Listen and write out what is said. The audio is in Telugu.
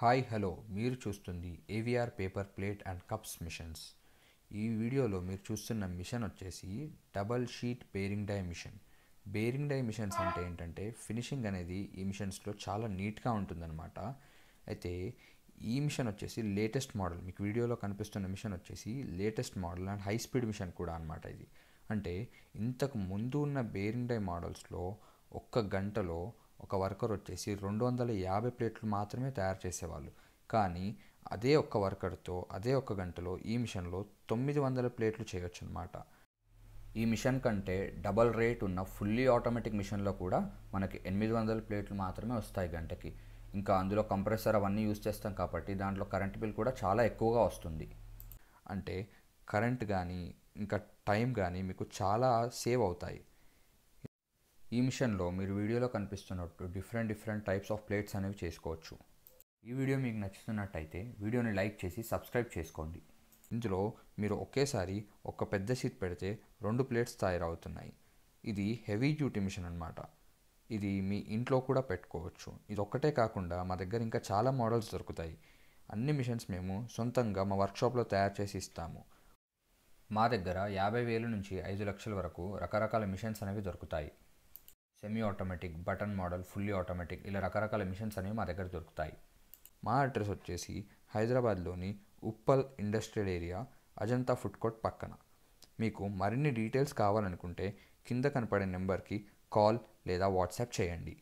హాయ్ హలో మీరు చూస్తుంది AVR paper plate and cups machines ఈ వీడియోలో మీరు చూస్తున్న మిషన్ వచ్చేసి double sheet bearing die machine bearing die machines అంటే ఏంటంటే ఫినిషింగ్ అనేది ఈ మిషన్స్లో చాలా నీట్గా ఉంటుందన్నమాట అయితే ఈ మిషన్ వచ్చేసి లేటెస్ట్ మోడల్ మీకు వీడియోలో కనిపిస్తున్న మిషన్ వచ్చేసి latest model and high speed machine కూడా అనమాట ఇది అంటే ఇంతకు ముందు ఉన్న బేరింగ్ డై మోడల్స్లో ఒక్క గంటలో ఒక వర్కర్ వచ్చేసి రెండు వందల యాభై ప్లేట్లు మాత్రమే తయారు చేసేవాళ్ళు కానీ అదే ఒక్క వర్కర్తో అదే ఒక్క గంటలో ఈ మిషన్లో తొమ్మిది వందల ప్లేట్లు చేయొచ్చు అనమాట ఈ మిషన్ కంటే డబల్ రేట్ ఉన్న ఫుల్లీ ఆటోమేటిక్ మిషన్లో కూడా మనకి ఎనిమిది వందల ప్లేట్లు మాత్రమే వస్తాయి గంటకి ఇంకా అందులో కంప్రెసర్ అవన్నీ యూజ్ చేస్తాం కాబట్టి దాంట్లో కరెంట్ బిల్ కూడా చాలా ఎక్కువగా వస్తుంది అంటే కరెంట్ కానీ ఇంకా టైం కానీ మీకు చాలా సేవ్ అవుతాయి ఈ మిషన్లో మీరు వీడియోలో కనిపిస్తున్నట్టు different different types of plates అనేవి చేసుకోవచ్చు ఈ వీడియో మీకు నచ్చుతున్నట్టయితే వీడియోని లైక్ చేసి సబ్స్క్రైబ్ చేసుకోండి ఇందులో మీరు ఒకేసారి ఒక పెద్ద షీట్ పెడితే రెండు ప్లేట్స్ తయారవుతున్నాయి ఇది హెవీ డ్యూటీ మిషన్ అనమాట ఇది మీ ఇంట్లో కూడా పెట్టుకోవచ్చు ఇది ఒక్కటే కాకుండా మా దగ్గర ఇంకా చాలా మోడల్స్ దొరుకుతాయి అన్ని మిషన్స్ మేము సొంతంగా మా వర్క్షాప్లో తయారు చేసి ఇస్తాము మా దగ్గర యాభై వేలు నుంచి ఐదు లక్షల వరకు రకరకాల మిషన్స్ అనేవి దొరుకుతాయి semi automatic button model fully automatic ఇలా రకరకాల మిషన్స్ అనేవి మా దగ్గర దొరుకుతాయి మా అడ్రస్ వచ్చేసి హైదరాబాద్లోని Uppal industrial area Ajanta food court పక్కన మీకు మరిన్ని డీటెయిల్స్ కావాలనుకుంటే కింద కనపడే నెంబర్కి కాల్ లేదా వాట్సాప్ చేయండి